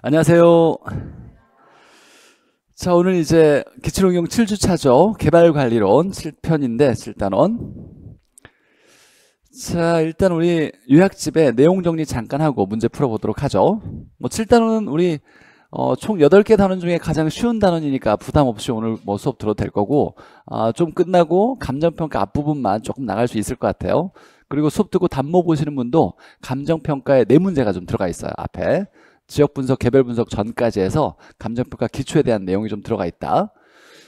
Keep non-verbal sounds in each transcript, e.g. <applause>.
안녕하세요. 자, 오늘 이제 기출응용 7주차죠. 개발관리론 7편인데 7단원. 자, 일단 우리 요약집에 내용 정리 잠깐 하고 문제 풀어보도록 하죠. 뭐 7단원은 우리 어, 총 8개 단원 중에 가장 쉬운 단원이니까 부담 없이 오늘 뭐 수업 들어도 될 거고 아, 좀 끝나고 감정평가 앞부분만 조금 나갈 수 있을 것 같아요. 그리고 수업 듣고 단모 뭐 보시는 분도 감정평가에 네 문제가 좀 들어가 있어요. 앞에. 지역 분석, 개별 분석 전까지 해서 감정평가 기초에 대한 내용이 좀 들어가 있다.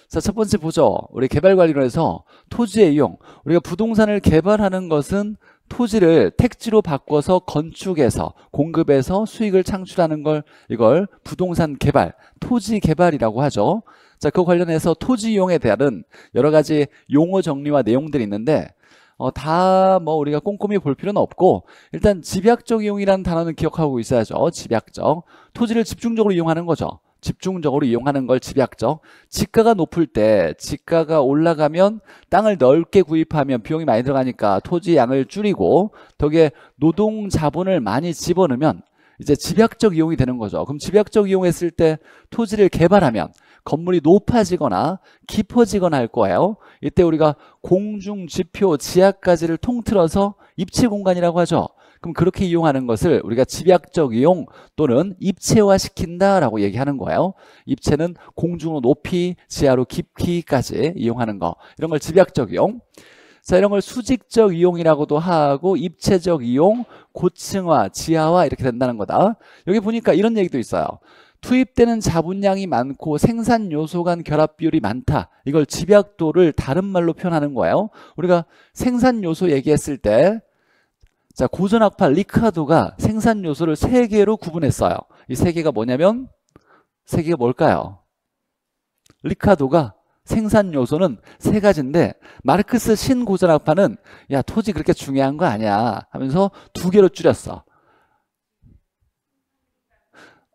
자, 첫 번째 보죠. 우리 개발관리론에서 토지의 이용. 우리가 부동산을 개발하는 것은 토지를 택지로 바꿔서 건축해서 공급해서 수익을 창출하는 걸 이걸 부동산 개발, 토지 개발이라고 하죠. 자, 그 관련해서 토지 이용에 대한 여러 가지 용어 정리와 내용들이 있는데 어, 다 뭐 우리가 꼼꼼히 볼 필요는 없고 일단 집약적 이용이라는 단어는 기억하고 있어야죠. 집약적. 토지를 집중적으로 이용하는 거죠. 집중적으로 이용하는 걸 집약적 지가가 높을 때 지가가 올라가면 땅을 넓게 구입하면 비용이 많이 들어가니까 토지 양을 줄이고 덕에 노동 자본을 많이 집어넣으면 이제 집약적 이용이 되는 거죠. 그럼 집약적 이용했을 때 토지를 개발하면 건물이 높아지거나 깊어지거나 할 거예요. 이때 우리가 공중, 지표, 지하까지를 통틀어서 입체 공간이라고 하죠. 그럼 그렇게 이용하는 것을 우리가 집약적 이용 또는 입체화시킨다라고 얘기하는 거예요. 입체는 공중으로 높이, 지하로 깊이까지 이용하는 거. 이런 걸 집약적 이용. 자, 이런 걸 수직적 이용이라고도 하고 입체적 이용, 고층화, 지하화 이렇게 된다는 거다. 여기 보니까 이런 얘기도 있어요. 투입되는 자본량이 많고 생산 요소 간 결합 비율이 많다. 이걸 집약도를 다른 말로 표현하는 거예요. 우리가 생산 요소 얘기했을 때 자, 고전학파 리카도가 생산 요소를 세 개로 구분했어요. 이 세 개가 뭐냐면 세 개가 뭘까요? 리카도가 생산 요소는 세 가지인데 마르크스 신고전학파는 야 토지 그렇게 중요한 거 아니야 하면서 두 개로 줄였어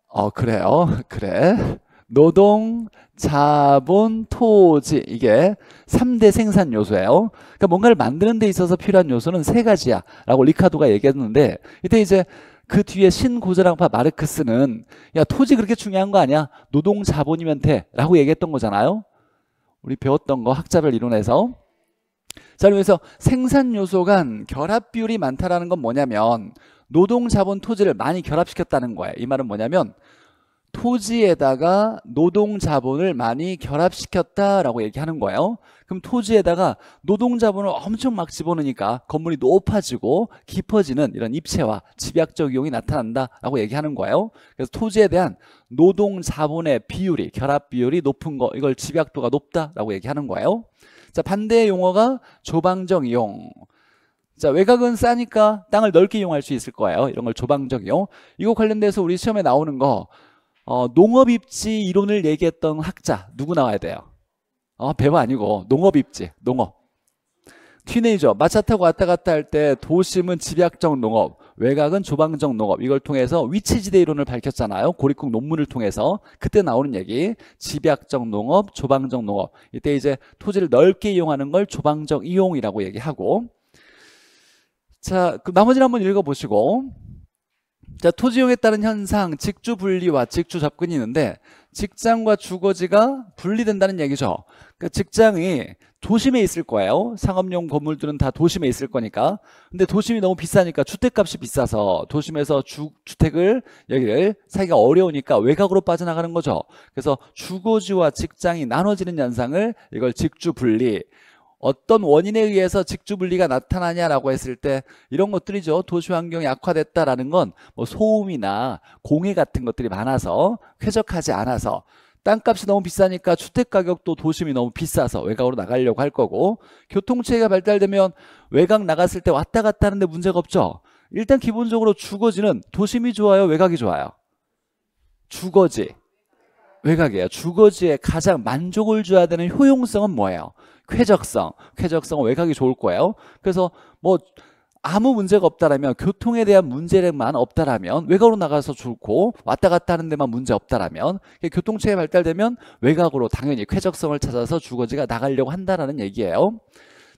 어 그래요 <laughs> 그래 노동, 자본, 토지 이게 3대 생산 요소예요. 그러니까 뭔가를 만드는 데 있어서 필요한 요소는 세 가지야 라고 리카도가 얘기했는데 이때 이제 그 뒤에 신고전학파 마르크스는 야 토지 그렇게 중요한 거 아니야 노동 자본이면 돼 라고 얘기했던 거잖아요. 우리 배웠던 거 학자별 이론에서 자 그래서 생산 요소 간 결합 비율이 많다라는 건 뭐냐면 노동 자본 토지를 많이 결합시켰다는 거예요 이 말은 뭐냐면 토지에다가 노동 자본을 많이 결합시켰다라고 얘기하는 거예요. 그럼 토지에다가 노동 자본을 엄청 막 집어넣으니까 건물이 높아지고 깊어지는 이런 입체와 집약적 이용이 나타난다라고 얘기하는 거예요. 그래서 토지에 대한 노동 자본의 비율이 결합 비율이 높은 거 이걸 집약도가 높다라고 얘기하는 거예요. 자, 반대의 용어가 조방적 이용. 자 외곽은 싸니까 땅을 넓게 이용할 수 있을 거예요 이런 걸 조방적 이용 이거 관련돼서 우리 시험에 나오는 거 어, 농업 입지 이론을 얘기했던 학자 누구 나와야 돼요? 어, 배우 아니고 농업 입지, 농업. 티네이저 마차 타고 왔다 갔다 할 때 도심은 집약적 농업, 외곽은 조방적 농업 이걸 통해서 위치지대 이론을 밝혔잖아요. 고립국 논문을 통해서 그때 나오는 얘기 집약적 농업, 조방적 농업 이때 이제 토지를 넓게 이용하는 걸 조방적 이용이라고 얘기하고 자 그 나머지는 한번 읽어보시고 자, 토지용에 따른 현상, 직주 분리와 직주 접근이 있는데 직장과 주거지가 분리된다는 얘기죠. 그러니까 직장이 도심에 있을 거예요. 상업용 건물들은 다 도심에 있을 거니까. 근데 도심이 너무 비싸니까 주택값이 비싸서 도심에서 주, 택을 여기를 사기가 어려우니까 외곽으로 빠져나가는 거죠. 그래서 주거지와 직장이 나눠지는 현상을 이걸 직주 분리. 어떤 원인에 의해서 직주분리가 나타나냐라고 했을 때 이런 것들이죠. 도시환경이 악화됐다라는 건 뭐 소음이나 공해 같은 것들이 많아서 쾌적하지 않아서 땅값이 너무 비싸니까 주택가격도 도심이 너무 비싸서 외곽으로 나가려고 할 거고 교통체계가 발달되면 외곽 나갔을 때 왔다 갔다 하는데 문제가 없죠. 일단 기본적으로 주거지는 도심이 좋아요? 외곽이 좋아요? 주거지. 외곽이에요. 주거지에 가장 만족을 줘야 되는 효용성은 뭐예요? 쾌적성, 쾌적성은 외곽이 좋을 거예요. 그래서 뭐 아무 문제가 없다라면 교통에 대한 문제만 없다라면 외곽으로 나가서 좋고 왔다 갔다 하는 데만 문제 없다라면 교통체계 발달되면 외곽으로 당연히 쾌적성을 찾아서 주거지가 나가려고 한다라는 얘기예요.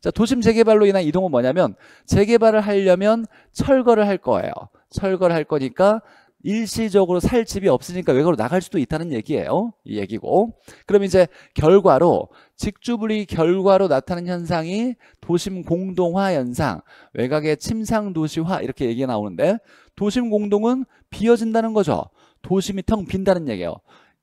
자, 도심 재개발로 인한 이동은 뭐냐면 재개발을 하려면 철거를 할 거예요. 철거를 할 거니까 일시적으로 살 집이 없으니까 외곽으로 나갈 수도 있다는 얘기예요. 이 얘기고. 그럼 이제 결과로 직주불이 결과로 나타난 현상이 도심 공동화 현상, 외곽의 침상 도시화 이렇게 얘기가 나오는데 도심 공동은 비어진다는 거죠. 도심이 텅 빈다는 얘기예요.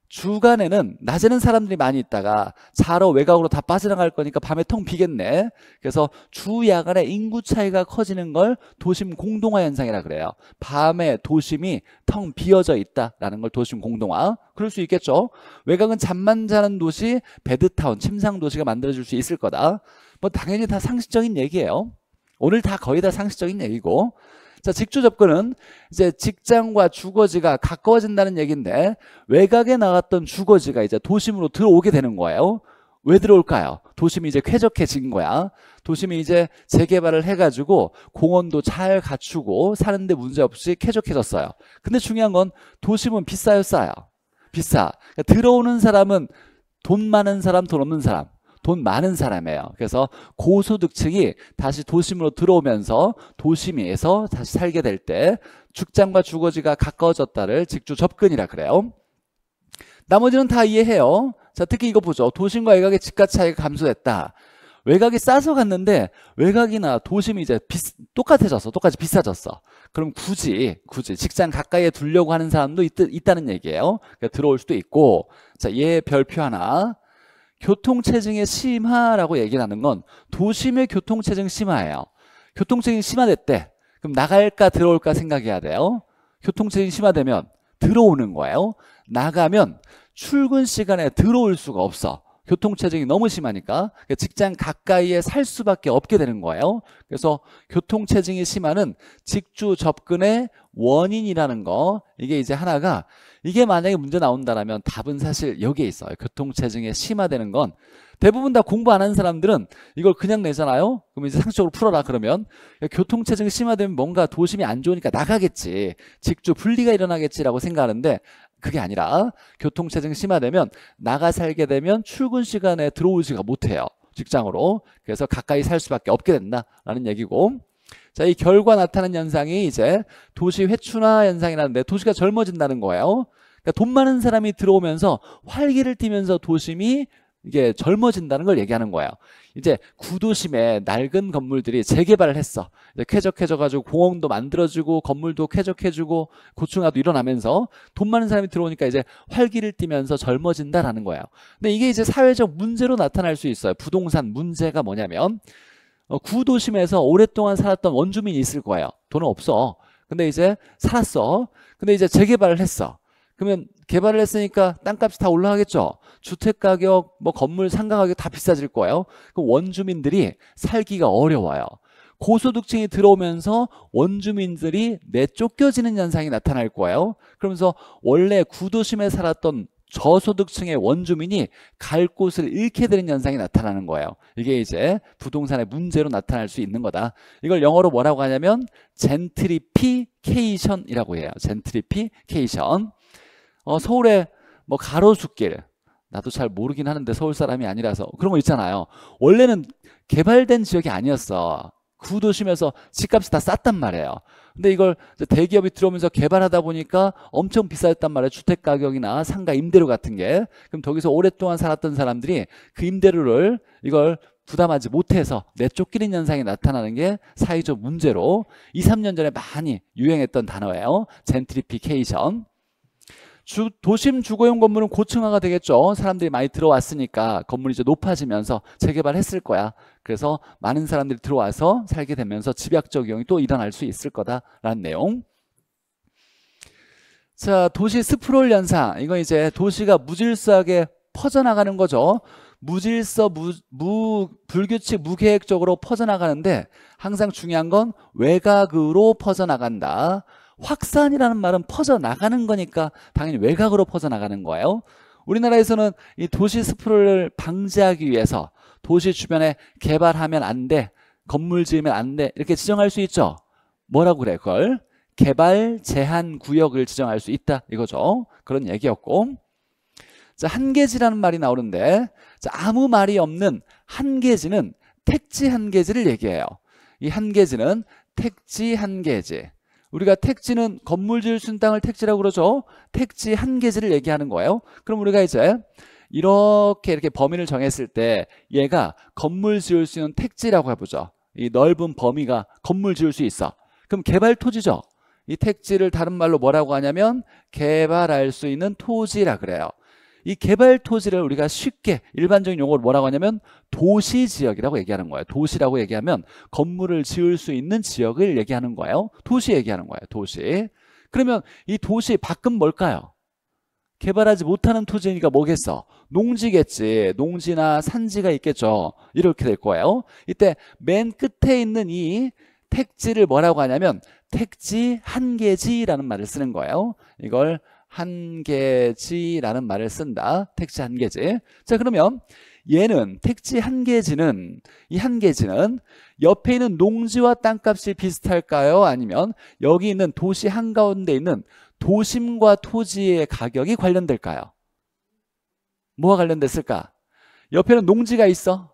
주간에는 낮에는 사람들이 많이 있다가 차로 외곽으로 다 빠져나갈 거니까 밤에 텅 비겠네. 그래서 주야간에 인구 차이가 커지는 걸 도심 공동화 현상이라 그래요. 밤에 도심이 텅 비어져 있다라는 걸 도심 공동화. 그럴 수 있겠죠. 외곽은 잠만 자는 도시, 베드타운, 침상 도시가 만들어질 수 있을 거다. 뭐 당연히 다 상식적인 얘기예요. 오늘 다 거의 다 상식적인 얘기고 자, 직주 접근은 이제 직장과 주거지가 가까워진다는 얘기인데 외곽에 나갔던 주거지가 이제 도심으로 들어오게 되는 거예요. 왜 들어올까요? 도심이 이제 쾌적해진 거야. 도심이 이제 재개발을 해가지고 공원도 잘 갖추고 사는데 문제없이 쾌적해졌어요. 근데 중요한 건 도심은 비싸요, 싸요? 비싸. 그러니까 들어오는 사람은 돈 많은 사람, 돈 없는 사람. 돈 많은 사람이에요. 그래서 고소득층이 다시 도심으로 들어오면서 도심에서 다시 살게 될때 죽장과 주거지가 가까워졌다를 직주 접근이라 그래요. 나머지는 다 이해해요. 자, 특히 이거 보죠. 도심과 외곽의 집값 차이가 감소했다 외곽이 싸서 갔는데 외곽이나 도심이 이제 비, 똑같아졌어. 똑같이 비싸졌어. 그럼 굳이 굳이 직장 가까이에 두려고 하는 사람도 있, 다는 얘기예요. 그러니까 들어올 수도 있고 자, 얘 별표 하나 교통체증의 심화라고 얘기하는 건 도심의 교통체증 심화예요. 교통체증이 심화됐대. 그럼 나갈까 들어올까 생각해야 돼요. 교통체증이 심화되면 들어오는 거예요. 나가면 출근 시간에 들어올 수가 없어. 교통체증이 너무 심하니까 그러니까 직장 가까이에 살 수밖에 없게 되는 거예요. 그래서 교통체증이 심하는 직주 접근의 원인이라는 거 이게 이제 하나가 이게 만약에 문제 나온다라면 답은 사실 여기에 있어요. 교통체증에 심화되는 건 대부분 다 공부 안 하는 사람들은 이걸 그냥 내잖아요. 그럼 이제 상식적으로 풀어라 그러면 그러니까 교통체증이 심화되면 뭔가 도심이 안 좋으니까 나가겠지. 직주 분리가 일어나겠지라고 생각하는데 그게 아니라 교통체증이 심화되면 나가 살게 되면 출근 시간에 들어오지가 못해요. 직장으로. 그래서 가까이 살 수밖에 없게 된다라는 얘기고 자, 이 결과 나타난 현상이 이제 도시 회춘화 현상이라는데 도시가 젊어진다는 거예요. 그러니까 돈 많은 사람이 들어오면서 활기를 띠면서 도심이 이게 젊어진다는 걸 얘기하는 거예요. 이제 구도심에 낡은 건물들이 재개발을 했어. 이제 쾌적해져가지고 공원도 만들어지고 건물도 쾌적해지고 고층화도 일어나면서 돈 많은 사람이 들어오니까 이제 활기를 띠면서 젊어진다라는 거예요. 근데 이게 이제 사회적 문제로 나타날 수 있어요. 부동산 문제가 뭐냐면 어, 구도심에서 오랫동안 살았던 원주민이 있을 거예요. 돈은 없어. 근데 이제 살았어. 근데 이제 재개발을 했어. 그러면 개발을 했으니까 땅값이 다 올라가겠죠. 주택 가격, 뭐 건물 상가 가격 다 비싸질 거예요. 그 원주민들이 살기가 어려워요. 고소득층이 들어오면서 원주민들이 내쫓겨지는 현상이 나타날 거예요. 그러면서 원래 구도심에 살았던 저소득층의 원주민이 갈 곳을 잃게 되는 현상이 나타나는 거예요. 이게 이제 부동산의 문제로 나타날 수 있는 거다. 이걸 영어로 뭐라고 하냐면 젠트리피케이션이라고 해요. 젠트리피케이션. 어, 서울의 뭐 가로수길, 나도 잘 모르긴 하는데 서울 사람이 아니라서 그런 거 있잖아요. 원래는 개발된 지역이 아니었어. 구도심에서 집값이 다 쌌단 말이에요. 근데 이걸 대기업이 들어오면서 개발하다 보니까 엄청 비쌌단 싸 말이에요. 주택 가격이나 상가 임대료 같은 게. 그럼 거기서 오랫동안 살았던 사람들이 그 임대료를 이걸 부담하지 못해서 내쫓기는 현상이 나타나는 게 사회적 문제로 2, 3년 전에 많이 유행했던 단어예요. 젠트리피케이션. 주, 도심 주거용 건물은 고층화가 되겠죠. 사람들이 많이 들어왔으니까 건물이 이제 높아지면서 재개발했을 거야. 그래서 많은 사람들이 들어와서 살게 되면서 집약적 이용이 또 일어날 수 있을 거다라는 내용. 자, 도시 스프롤 현상. 이건 이제 도시가 무질서하게 퍼져나가는 거죠. 무질서, 무, 무, 불규칙, 무계획적으로 퍼져나가는데 항상 중요한 건 외곽으로 퍼져나간다. 확산이라는 말은 퍼져나가는 거니까 당연히 외곽으로 퍼져나가는 거예요. 우리나라에서는 이 도시 스프를 방지하기 위해서 도시 주변에 개발하면 안 돼, 건물 지으면 안 돼, 이렇게 지정할 수 있죠. 뭐라고 그래, 그걸? 개발 제한 구역을 지정할 수 있다, 이거죠. 그런 얘기였고. 자, 한계지라는 말이 나오는데, 자, 아무 말이 없는 한계지는 택지 한계지를 얘기해요. 이 한계지는 택지 한계지. 우리가 택지는 건물질 순당을 택지라고 그러죠. 택지 한 개지를 얘기하는 거예요. 그럼 우리가 이제 이렇게 이렇게 범위를 정했을 때 얘가 건물 지을 수 있는 택지라고 해보죠. 이 넓은 범위가 건물 지을 수 있어. 그럼 개발 토지죠. 이 택지를 다른 말로 뭐라고 하냐면 개발할 수 있는 토지라 그래요. 이 개발 토지를 우리가 쉽게 일반적인 용어로 뭐라고 하냐면 도시 지역이라고 얘기하는 거예요. 도시라고 얘기하면 건물을 지을 수 있는 지역을 얘기하는 거예요. 도시 얘기하는 거예요. 도시. 그러면 이 도시 밖은 뭘까요? 개발하지 못하는 토지니까 뭐겠어? 농지겠지. 농지나 산지가 있겠죠. 이렇게 될 거예요. 이때 맨 끝에 있는 이 택지를 뭐라고 하냐면 택지 한계지라는 말을 쓰는 거예요. 이걸 한계지라는 말을 쓴다. 택지 한계지 자, 그러면 얘는 택지 한계지는이한계지는 옆에 있는 농지와 땅값이 비슷할까요? 아니면 여기 있는 도시 한가운데 있는 도심과 토지의 가격이 관련될까요? 뭐와 관련됐을까? 옆에는 농지가 있어.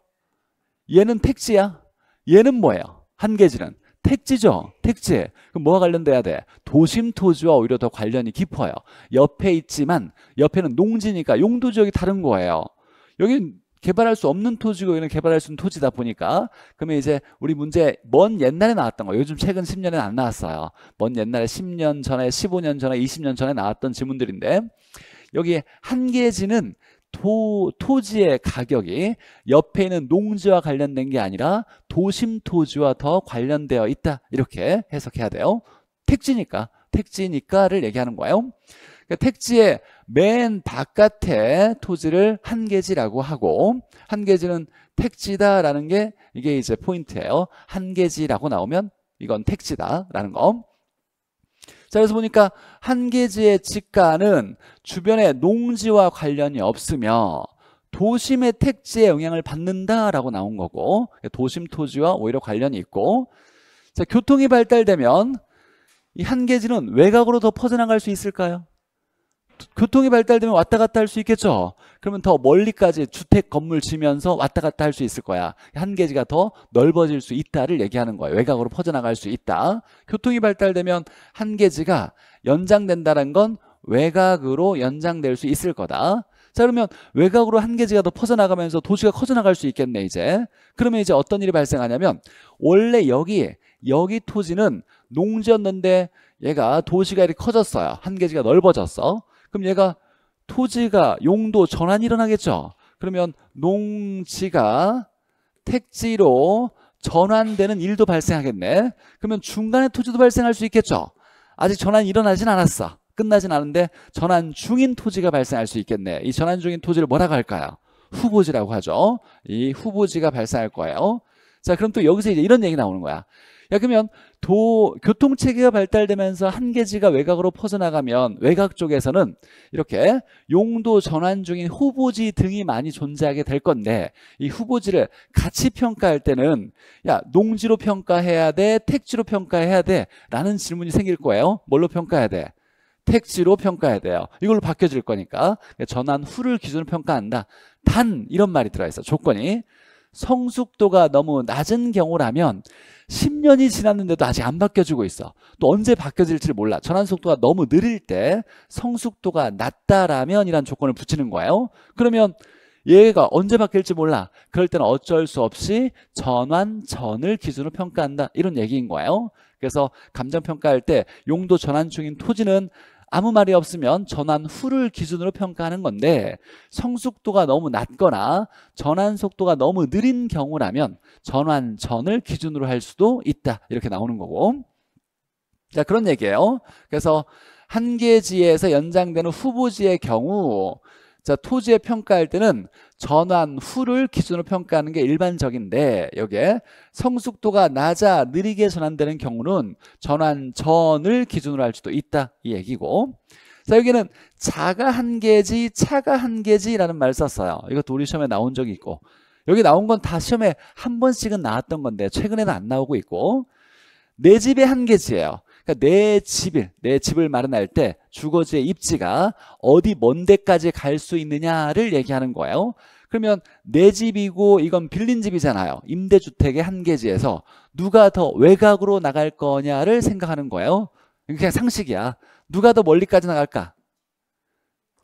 얘는 택지야. 얘는 뭐예요? 한계지는 택지죠. 택지. 그럼 뭐와 관련돼야 돼? 도심 토지와 오히려 더 관련이 깊어요. 옆에 있지만 옆에는 농지니까 용도 지역이 다른 거예요. 여긴 개발할 수 없는 토지고 여기는 개발할 수 있는 토지다 보니까 그러면 이제 우리 문제 먼 옛날에 나왔던 거 요즘 최근 10년에는 안 나왔어요. 먼 옛날에 10년 전에 15년 전에 20년 전에 나왔던 지문들인데 여기 한계지는 토, 토지의 가격이 옆에 있는 농지와 관련된 게 아니라 도심 토지와 더 관련되어 있다 이렇게 해석해야 돼요 택지니까 택지니까를 얘기하는 거예요 그러니까 택지의 맨 바깥에 토지를 한계지라고 하고 한계지는 택지다라는 게 이게 이제 포인트예요 한계지라고 나오면 이건 택지다라는 거자 그래서 보니까 한계지의 직가는 주변의 농지와 관련이 없으며 도심의 택지에 영향을 받는다라고 나온 거고 도심 토지와 오히려 관련이 있고 자 교통이 발달되면 이 한계지는 외곽으로 더 퍼져나갈 수 있을까요? 교통이 발달되면 왔다 갔다 할 수 있겠죠. 그러면 더 멀리까지 주택 건물 지면서 왔다 갔다 할 수 있을 거야. 한계지가 더 넓어질 수 있다를 얘기하는 거예요. 외곽으로 퍼져나갈 수 있다. 교통이 발달되면 한계지가 연장된다는 건 외곽으로 연장될 수 있을 거다. 자 그러면 외곽으로 한계지가 더 퍼져나가면서 도시가 커져나갈 수 있겠네 이제. 그러면 이제 어떤 일이 발생하냐면 원래 여기 여기 토지는 농지였는데 얘가 도시가 이렇게 커졌어요. 한계지가 넓어졌어. 그럼 얘가 토지가 용도 전환이 일어나겠죠. 그러면 농지가 택지로 전환되는 일도 발생하겠네. 그러면 중간에 토지도 발생할 수 있겠죠. 아직 전환이 일어나진 않았어. 끝나진 않은데 전환 중인 토지가 발생할 수 있겠네. 이 전환 중인 토지를 뭐라고 할까요? 후보지라고 하죠. 이 후보지가 발생할 거예요. 자, 그럼 또 여기서 이제 이런 얘기 나오는 거야. 야, 그러면 도, 교통체계가 발달되면서 한계지가 외곽으로 퍼져나가면 외곽 쪽에서는 이렇게 용도 전환 중인 후보지 등이 많이 존재하게 될 건데 이 후보지를 같이 평가할 때는 야 농지로 평가해야 돼 택지로 평가해야 돼 라는 질문이 생길 거예요 뭘로 평가해야 돼 택지로 평가해야 돼요 이걸로 바뀌어질 거니까 전환 후를 기준으로 평가한다 단 이런 말이 들어있어 조건이 성숙도가 너무 낮은 경우라면 10년이 지났는데도 아직 안바뀌어지고 있어. 또 언제 바뀌어질지 몰라. 전환 속도가 너무 느릴 때 성숙도가 낮다라면 이란 조건을 붙이는 거예요. 그러면 얘가 언제 바뀔지 몰라. 그럴 때는 어쩔 수 없이 전환 전을 기준으로 평가한다. 이런 얘기인 거예요. 그래서 감정평가할 때 용도 전환 중인 토지는 아무 말이 없으면 전환 후를 기준으로 평가하는 건데 성숙도가 너무 낮거나 전환 속도가 너무 느린 경우라면 전환 전을 기준으로 할 수도 있다 이렇게 나오는 거고 자 그런 얘기예요 그래서 한계지에서 연장되는 후보지의 경우 자, 토지의 평가할 때는 전환 후를 기준으로 평가하는 게 일반적인데 여기에 성숙도가 낮아 느리게 전환되는 경우는 전환 전을 기준으로 할 수도 있다 이 얘기고 자 여기는 자가 한 개지 차가 한 개지라는 말을 썼어요 이것도 우리 시험에 나온 적이 있고 여기 나온 건 다 시험에 한 번씩은 나왔던 건데 최근에는 안 나오고 있고 내 집의 한 개지예요 그러니까 내 집을 내 집을 마련할 때 주거지의 입지가 어디 먼 데까지 갈 수 있느냐를 얘기하는 거예요. 그러면 내 집이고 이건 빌린 집이잖아요. 임대주택의 한계지에서 누가 더 외곽으로 나갈 거냐를 생각하는 거예요. 그냥 상식이야. 누가 더 멀리까지 나갈까?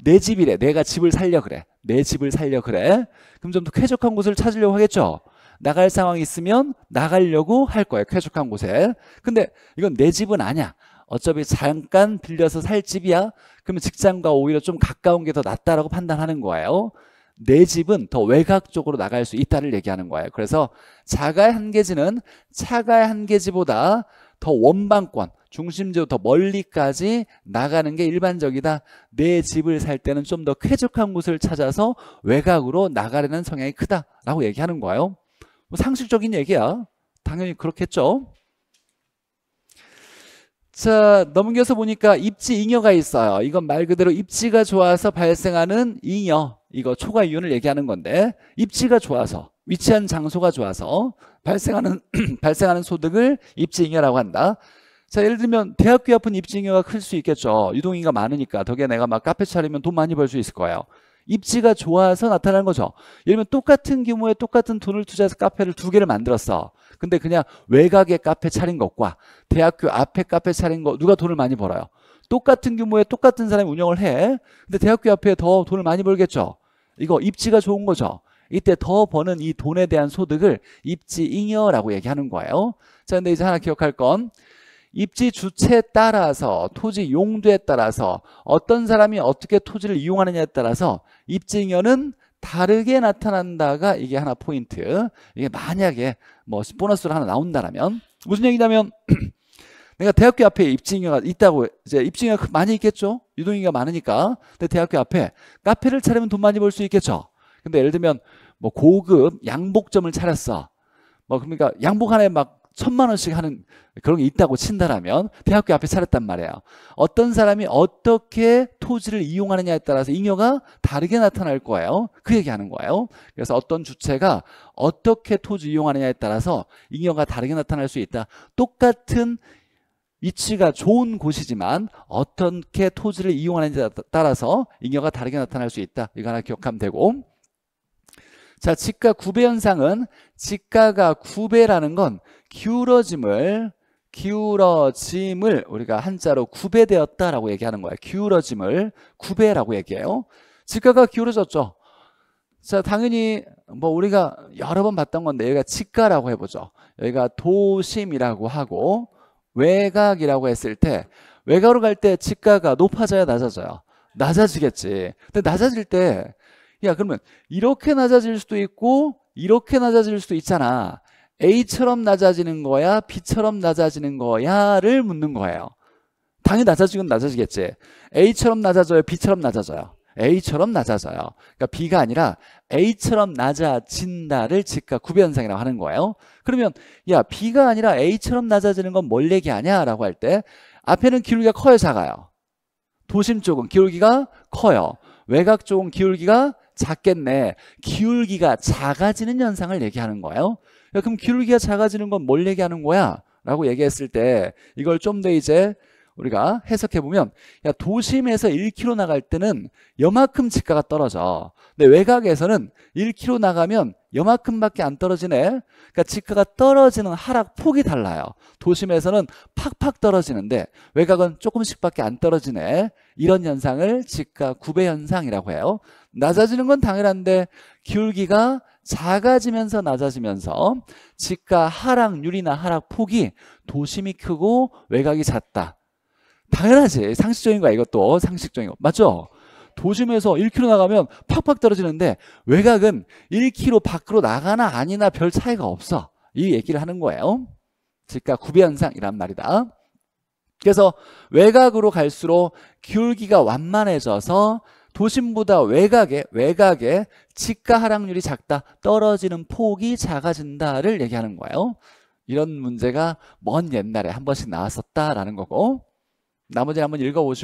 내 집이래. 내가 집을 살려 그래. 내 집을 살려 그래. 그럼 좀 더 쾌적한 곳을 찾으려고 하겠죠. 나갈 상황이 있으면 나가려고 할 거예요. 쾌적한 곳에. 근데 이건 내 집은 아니야. 어차피 잠깐 빌려서 살 집이야 그러면 직장과 오히려 좀 가까운 게 더 낫다라고 판단하는 거예요 내 집은 더 외곽 쪽으로 나갈 수 있다를 얘기하는 거예요 그래서 자가의 한계지는 차가의 한계지보다 더 원방권 중심지로 더 멀리까지 나가는 게 일반적이다 내 집을 살 때는 좀 더 쾌적한 곳을 찾아서 외곽으로 나가려는 성향이 크다라고 얘기하는 거예요 뭐 상식적인 얘기야 당연히 그렇겠죠 자, 넘겨서 보니까 입지 잉여가 있어요. 이건 말 그대로 입지가 좋아서 발생하는 잉여. 이거 초과 이윤을 얘기하는 건데 입지가 좋아서 위치한 장소가 좋아서 발생하는 <clears throat> 발생하는 소득을 입지 잉여라고 한다. 자, 예를 들면 대학교 앞은 입지 잉여가 클 수 있겠죠. 유동인가 많으니까 덕에 내가 막 카페 차리면 돈 많이 벌 수 있을 거예요. 입지가 좋아서 나타나는 거죠. 예를 들면 똑같은 규모에 똑같은 돈을 투자해서 카페를 두 개를 만들었어. 근데 그냥 외곽에 카페 차린 것과 대학교 앞에 카페 차린 거 누가 돈을 많이 벌어요? 똑같은 규모의 똑같은 사람이 운영을 해. 근데 대학교 앞에 더 돈을 많이 벌겠죠. 이거 입지가 좋은 거죠. 이때 더 버는 이 돈에 대한 소득을 입지잉여라고 얘기하는 거예요. 자, 근데 이제 하나 기억할 건 입지 주체에 따라서 토지 용도에 따라서 어떤 사람이 어떻게 토지를 이용하느냐에 따라서 입지잉여는 다르게 나타난다가 이게 하나 포인트. 이게 만약에 뭐 보너스로 하나 나온다라면 무슨 얘기냐면 <clears throat> 내가 대학교 앞에 입증이가 있다고 이제 입증이가 많이 있겠죠. 유동인가 많으니까. 근데 대학교 앞에 카페를 차리면 돈 많이 벌 수 있겠죠. 근데 예를 들면 뭐 고급 양복점을 차렸어. 뭐 그러니까 양복 하나에 막 천만 원씩 하는 그런 게 있다고 친다라면 대학교 앞에 차렸단 말이에요. 어떤 사람이 어떻게 토지를 이용하느냐에 따라서 잉여가 다르게 나타날 거예요. 그 얘기하는 거예요. 그래서 어떤 주체가 어떻게 토지 이용하느냐에 따라서 잉여가 다르게 나타날 수 있다. 똑같은 위치가 좋은 곳이지만 어떻게 토지를 이용하는지에 따라서 잉여가 다르게 나타날 수 있다. 이거 하나 기억하면 되고 자, 직가 구배 현상은 직가가 구배라는 건 기울어짐을 기울어짐을 우리가 한자로 구배되었다라고 얘기하는 거예요. 기울어짐을 구배라고 얘기해요. 직가가 기울어졌죠. 자, 당연히 뭐 우리가 여러 번 봤던 건데 여기가 직가라고 해보죠. 여기가 도심이라고 하고 외곽이라고 했을 때 외곽으로 갈 때 직가가 높아져야 낮아져요. 낮아지겠지. 근데 낮아질 때야 그러면 이렇게 낮아질 수도 있고 이렇게 낮아질 수도 있잖아 A처럼 낮아지는 거야 B처럼 낮아지는 거야를 묻는 거예요 당연히 낮아지면 낮아지겠지 A처럼 낮아져요 B처럼 낮아져요 A처럼 낮아져요 그러니까 B가 아니라 A처럼 낮아진다를 즉각 구변상이라고 하는 거예요 그러면 야 B가 아니라 A처럼 낮아지는 건 뭘 얘기하냐 라고 할 때 앞에는 기울기가 커요 작아요 도심 쪽은 기울기가 커요 외곽 쪽은 기울기가 작겠네. 기울기가 작아지는 현상을 얘기하는 거예요. 그럼 기울기가 작아지는 건 뭘 얘기하는 거야? 라고 얘기했을 때 이걸 좀 더 이제 우리가 해석해 보면 야 도심에서 1km 나갈 때는 여만큼 집가가 떨어져. 근데 외곽에서는 1km 나가면 여만큼밖에 안 떨어지네. 그러니까 집가가 떨어지는 하락 폭이 달라요. 도심에서는 팍팍 떨어지는데 외곽은 조금씩밖에 안 떨어지네. 이런 현상을 집가 구배 현상이라고 해요. 낮아지는 건 당연한데 기울기가 작아지면서 낮아지면서 집가 하락률이나 하락폭이 도심이 크고 외곽이 작다. 당연하지. 상식적인 거야, 이것도. 상식적인 거. 맞죠? 도심에서 1km 나가면 팍팍 떨어지는데 외곽은 1km 밖으로 나가나 아니나 별 차이가 없어. 이 얘기를 하는 거예요. 즉각 구배현상이란 말이다. 그래서 외곽으로 갈수록 기울기가 완만해져서 도심보다 외곽에 외곽에 직가 하락률이 작다 떨어지는 폭이 작아진다를 얘기하는 거예요 이런 문제가 먼 옛날에 한 번씩 나왔었다라는 거고 나머지 한번 읽어보시고